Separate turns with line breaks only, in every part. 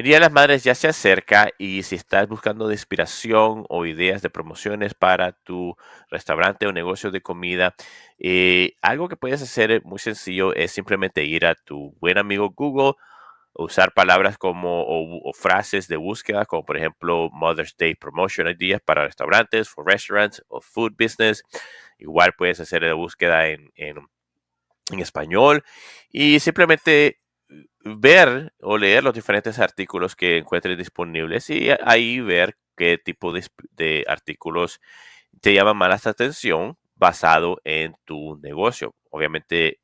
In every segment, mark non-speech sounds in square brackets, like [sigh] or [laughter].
El Día de las Madres ya se acerca y si estás buscando de inspiración o ideas de promociones para tu restaurante o negocio de comida, eh, algo que puedes hacer muy sencillo es simplemente ir a tu buen amigo Google, usar palabras como o, frases de búsqueda como por ejemplo Mother's Day Promotion Ideas para restaurantes, for restaurants o food business. Igual puedes hacer la búsqueda en español y simplemente ver o leer los diferentes artículos que encuentres disponibles y ahí ver qué tipo de, artículos te llaman más la atención basado en tu negocio. Obviamente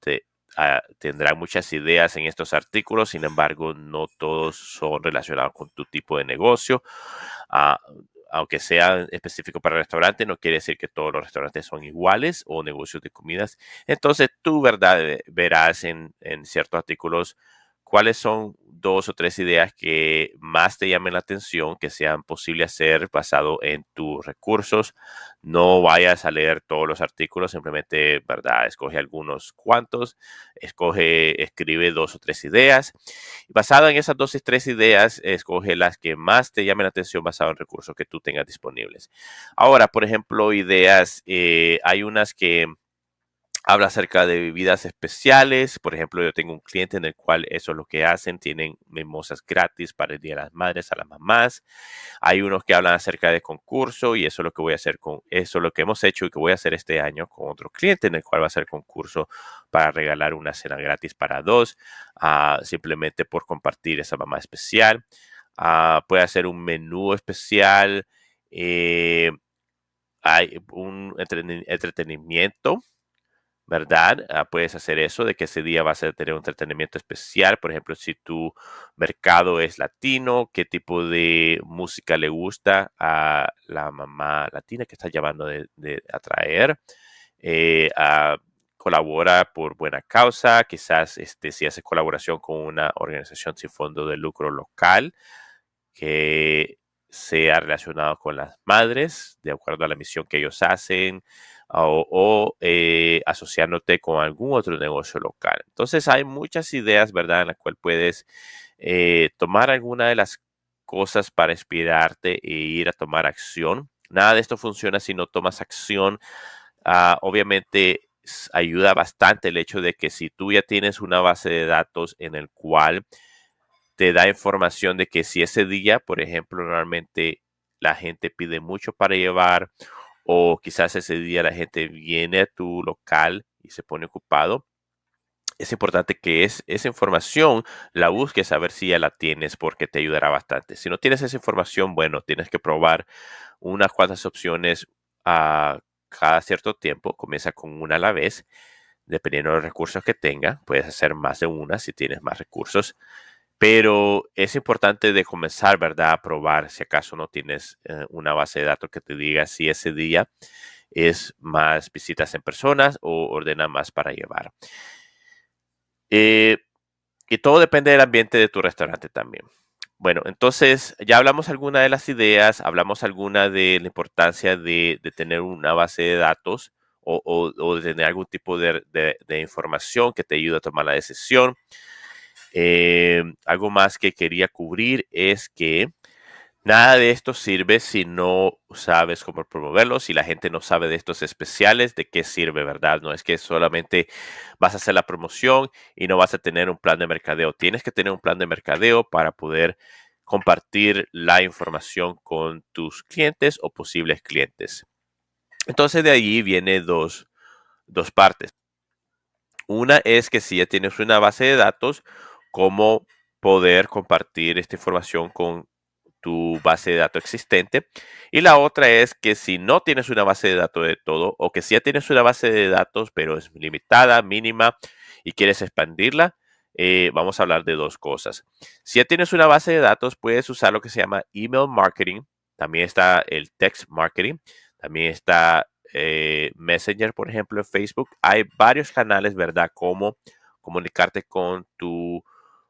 te, ah, tendrán muchas ideas en estos artículos, sin embargo, no todos son relacionados con tu tipo de negocio. Ah, aunque sea específico para restaurante, no quiere decir que todos los restaurantes son iguales o negocios de comidas. Entonces, tú verdad, verás en, en ciertos artículos ¿cuáles son dos o tres ideas que más te llamen la atención, que sean posible hacer basado en tus recursos? No vayas a leer todos los artículos, simplemente, ¿verdad? Escoge algunos cuantos, escoge, escribe dos o tres ideas. Basado en esas dos o tres ideas, escoge las que más te llamen la atención basado en recursos que tú tengas disponibles. Ahora, por ejemplo, ideas, eh, hay unas que habla acerca de bebidas especiales. Por ejemplo, yo tengo un cliente en el cual eso es lo que hacen. Tienen mimosas gratis para el Día de las Madres a las mamás. Hay unos que hablan acerca de concurso y eso es lo que voy a hacer con eso es lo que hemos hecho y que voy a hacer este año con otro cliente en el cual va a ser concurso para regalar una cena gratis para dos, ah, simplemente por compartir esa mamá especial. Ah, puede hacer un menú especial. Eh, hay un entretenimiento ¿verdad? Ah, puedes hacer eso, de que ese día vas a tener un entretenimiento especial, por ejemplo, si tu mercado es latino, qué tipo de música le gusta a la mamá latina que estás llamando de, de atraer. Eh, ah, colabora por buena causa, quizás este, si hace colaboración con una organización sin fondo de lucro local, que sea relacionado con las madres, de acuerdo a la misión que ellos hacen, o, eh, asociándote con algún otro negocio local. Entonces hay muchas ideas, ¿verdad?, en las cuales puedes eh, tomar alguna de las cosas para inspirarte e ir a tomar acción. Nada de esto funciona si no tomas acción. Ah, obviamente ayuda bastante el hecho de que si tú ya tienes una base de datos en el cual te da información de que si ese día, por ejemplo, normalmente la gente pide mucho para llevar o quizás ese día la gente viene a tu local y se pone ocupado, es importante que esa información la busques a ver si ya la tienes porque te ayudará bastante. Si no tienes esa información, bueno, tienes que probar unas cuantas opciones a cada cierto tiempo. Comienza con una a la vez, dependiendo de los recursos que tenga. Puedes hacer más de una si tienes más recursos. Pero es importante de comenzar, ¿verdad? A probar si acaso no tienes eh, una base de datos que te diga si ese día es más visitas en personas o ordena más para llevar. Eh, y todo depende del ambiente de tu restaurante también. Bueno, entonces ya hablamos alguna de las ideas, hablamos alguna de la importancia de, tener una base de datos o, de tener algún tipo de información que te ayude a tomar la decisión. Eh, algo más que quería cubrir es que nada de esto sirve si no sabes cómo promoverlo, si la gente no sabe de estos especiales, de qué sirve, ¿verdad? No es que solamente vas a hacer la promoción y no vas a tener un plan de mercadeo. Tienes que tener un plan de mercadeo para poder compartir la información con tus clientes o posibles clientes. Entonces de allí viene dos, dos partes. Una es que si ya tienes una base de datos, cómo poder compartir esta información con tu base de datos existente. Y la otra es que si no tienes una base de datos de todo o que si ya tienes una base de datos pero es limitada, mínima y quieres expandirla, eh, vamos a hablar de dos cosas. Si ya tienes una base de datos, puedes usar lo que se llama email marketing. También está el text marketing. También está eh, Messenger, por ejemplo, en Facebook. Hay varios canales, ¿verdad? Cómo comunicarte con tu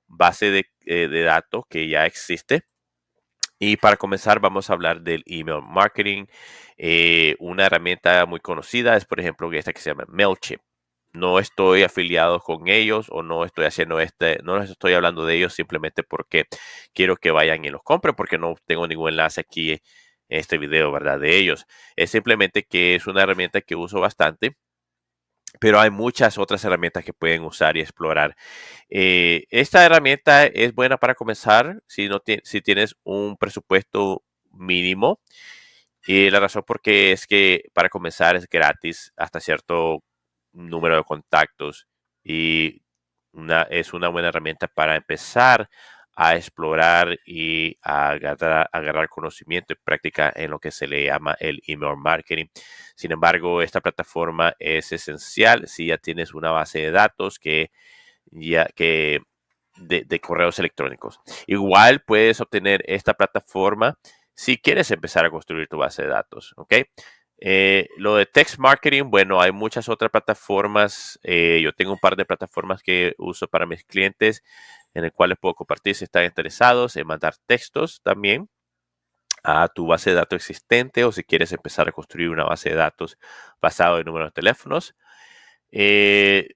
base eh, de, datos que ya existe. Y para comenzar vamos a hablar del email marketing. Eh, una herramienta muy conocida es, por ejemplo, esta que se llama MailChimp. No estoy afiliado con ellos o no estoy haciendo este, no les estoy hablando de ellos simplemente porque quiero que vayan y los compren porque no tengo ningún enlace aquí en este video, ¿verdad? De ellos. Es simplemente que es una herramienta que uso bastante pero hay muchas otras herramientas que pueden usar y explorar. Eh, esta herramienta es buena para comenzar si, no si tienes un presupuesto mínimo. Y eh, la razón por qué es que para comenzar es gratis hasta cierto número de contactos y una, es una buena herramienta para empezar a explorar y a agarrar, conocimiento y práctica en lo que se le llama el email marketing. Sin embargo, esta plataforma es esencial si ya tienes una base de datos que ya que de, correos electrónicos. Igual puedes obtener esta plataforma si quieres empezar a construir tu base de datos, ¿ok? Eh, lo de text marketing, bueno, hay muchas otras plataformas. Eh, yo tengo un par de plataformas que uso para mis clientes en el cual les puedo compartir si están interesados en mandar textos también a tu base de datos existente o si quieres empezar a construir una base de datos basada en números de teléfonos. Eh,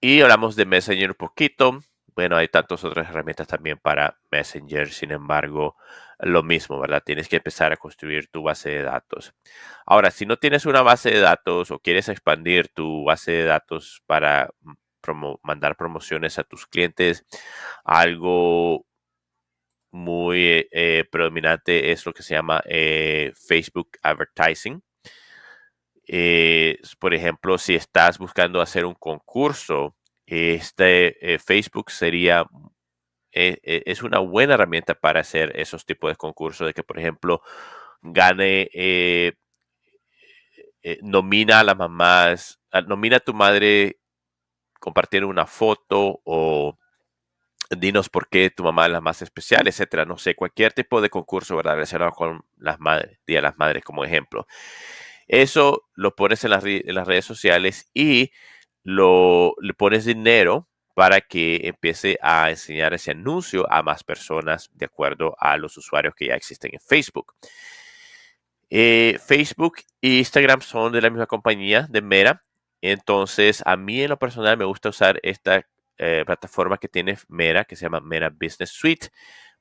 y hablamos de Messenger un poquito. Bueno, hay tantas otras herramientas también para Messenger, sin embargo, lo mismo, ¿verdad? Tienes que empezar a construir tu base de datos. Ahora, si no tienes una base de datos o quieres expandir tu base de datos para mandar promociones a tus clientes. Algo muy eh, eh, predominante es lo que se llama eh, Facebook Advertising. por ejemplo, si estás buscando hacer un concurso, este Facebook sería es una buena herramienta para hacer esos tipos de concursos de que, por ejemplo, gane nomina a las mamás, ah, nomina a tu madre compartir una foto o dinos por qué tu mamá es la más especial, etcétera. No sé, cualquier tipo de concurso ¿verdad? relacionado con las madres, Día de las Madres como ejemplo. Eso lo pones en las, redes sociales y lo, le pones dinero para que empiece a enseñar ese anuncio a más personas de acuerdo a los usuarios que ya existen en Facebook. Eh, Facebook e Instagram son de la misma compañía de Mera. Entonces, a mí en lo personal me gusta usar esta eh, plataforma que tiene Mera, que se llama Mera Business Suite,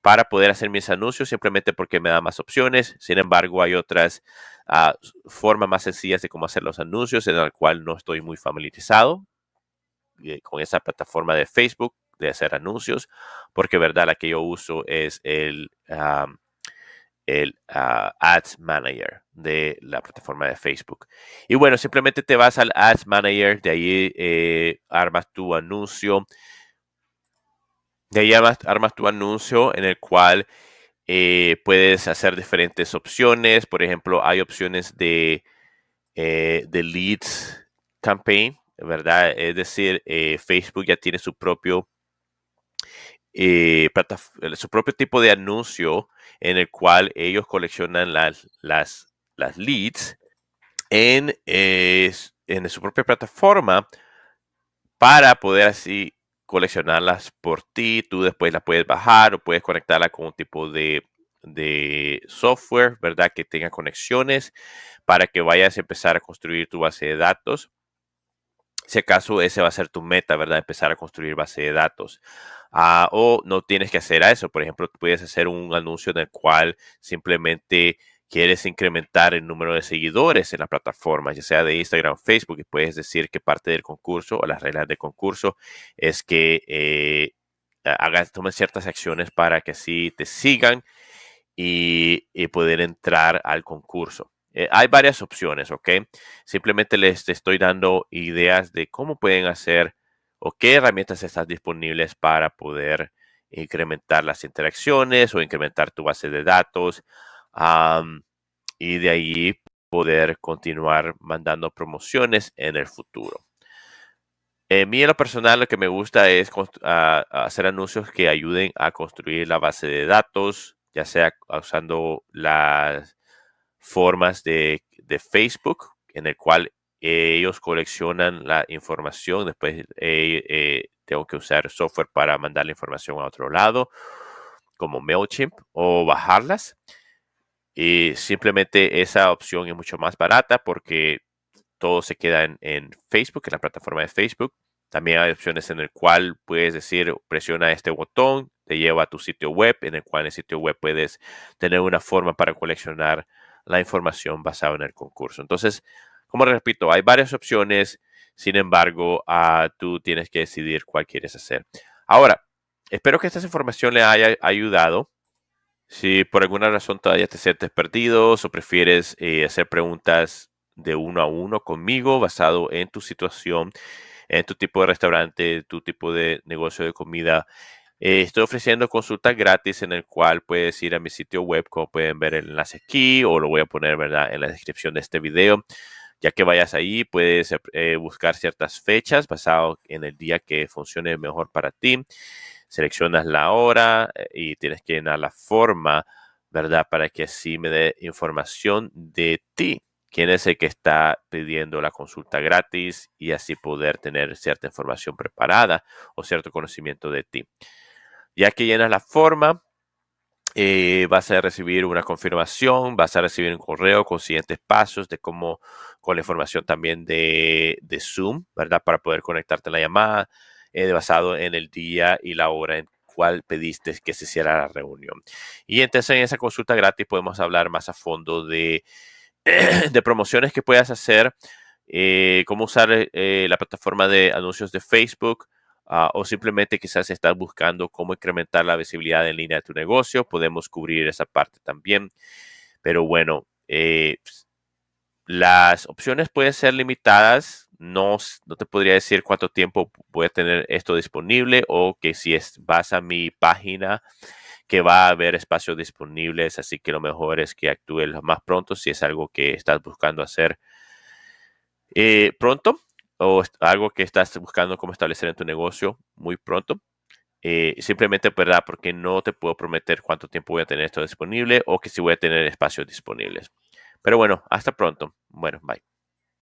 para poder hacer mis anuncios simplemente porque me da más opciones. Sin embargo, hay otras ah, formas más sencillas de cómo hacer los anuncios en la cual no estoy muy familiarizado eh, con esa plataforma de Facebook de hacer anuncios, porque verdad la que yo uso es el el ah, Ads Manager de la plataforma de Facebook. Y bueno, simplemente te vas al Ads Manager, de ahí eh, armas tu anuncio. De ahí armas, tu anuncio en el cual eh, puedes hacer diferentes opciones. Por ejemplo, hay opciones de, eh, de Leads Campaign, ¿verdad? Es decir, Facebook ya tiene su propio eh, su propio tipo de anuncio en el cual ellos coleccionan las, las, las leads en, eh, en su propia plataforma para poder así coleccionarlas por ti. Tú después las puedes bajar o puedes conectarla con un tipo de, de software, ¿verdad? Que tenga conexiones para que vayas a empezar a construir tu base de datos si acaso ese va a ser tu meta, ¿verdad? Empezar a construir base de datos. Ah, o no tienes que hacer eso. Por ejemplo, puedes hacer un anuncio en el cual simplemente quieres incrementar el número de seguidores en la plataforma, ya sea de Instagram, Facebook, y puedes decir que parte del concurso o las reglas del concurso es que eh, tomen ciertas acciones para que así te sigan y, y poder entrar al concurso. Eh, hay varias opciones, ¿ok? Simplemente les estoy dando ideas de cómo pueden hacer o qué herramientas están disponibles para poder incrementar las interacciones o incrementar tu base de datos y de ahí poder continuar mandando promociones en el futuro. En eh, mí, en lo personal, lo que me gusta es ah, hacer anuncios que ayuden a construir la base de datos, ya sea usando las formas de, Facebook, en el cual ellos coleccionan la información, después eh, eh, tengo que usar software para mandar la información a otro lado, como MailChimp, o bajarlas. Y simplemente esa opción es mucho más barata porque todo se queda en, Facebook, en la plataforma de Facebook. También hay opciones en el cual puedes decir, presiona este botón, te lleva a tu sitio web, en el cual el sitio web puedes tener una forma para coleccionar la información basada en el concurso. Entonces, como repito, hay varias opciones, sin embargo, ah, tú tienes que decidir cuál quieres hacer. Ahora, espero que esta información le haya ayudado. Si por alguna razón todavía te sientes perdido o prefieres eh, hacer preguntas de uno a uno conmigo basado en tu situación, en tu tipo de restaurante, tu tipo de negocio de comida, eh, estoy ofreciendo consulta gratis en el cual puedes ir a mi sitio web, como pueden ver el enlace aquí, o lo voy a poner ¿verdad? en la descripción de este video. Ya que vayas ahí, puedes eh, eh, buscar ciertas fechas basado en el día que funcione mejor para ti. Seleccionas la hora y tienes que llenar la forma, ¿verdad? Para que así me dé información de ti quién es el que está pidiendo la consulta gratis y así poder tener cierta información preparada o cierto conocimiento de ti. Ya que llenas la forma, eh, vas a recibir una confirmación, vas a recibir un correo con siguientes pasos de cómo, con la información también de, de Zoom, ¿verdad? Para poder conectarte a la llamada, eh, basado en el día y la hora en cual pediste que se hiciera la reunión. Y entonces en esa consulta gratis podemos hablar más a fondo de, [clears throat] de promociones que puedas hacer, eh, cómo usar la plataforma de anuncios de Facebook, Ah, o simplemente quizás estás buscando cómo incrementar la visibilidad en línea de tu negocio, podemos cubrir esa parte también. Pero bueno, eh, las opciones pueden ser limitadas. No, no te podría decir cuánto tiempo voy a tener esto disponible o que si es, vas a mi página que va a haber espacios disponibles, así que lo mejor es que actúes lo más pronto si es algo que estás buscando hacer eh, pronto o algo que estás buscando cómo establecer en tu negocio muy pronto. Eh, simplemente, pues, ¿verdad? Porque no te puedo prometer cuánto tiempo voy a tener esto disponible o que si voy a tener espacios disponibles. Pero bueno, hasta pronto. Bueno, bye.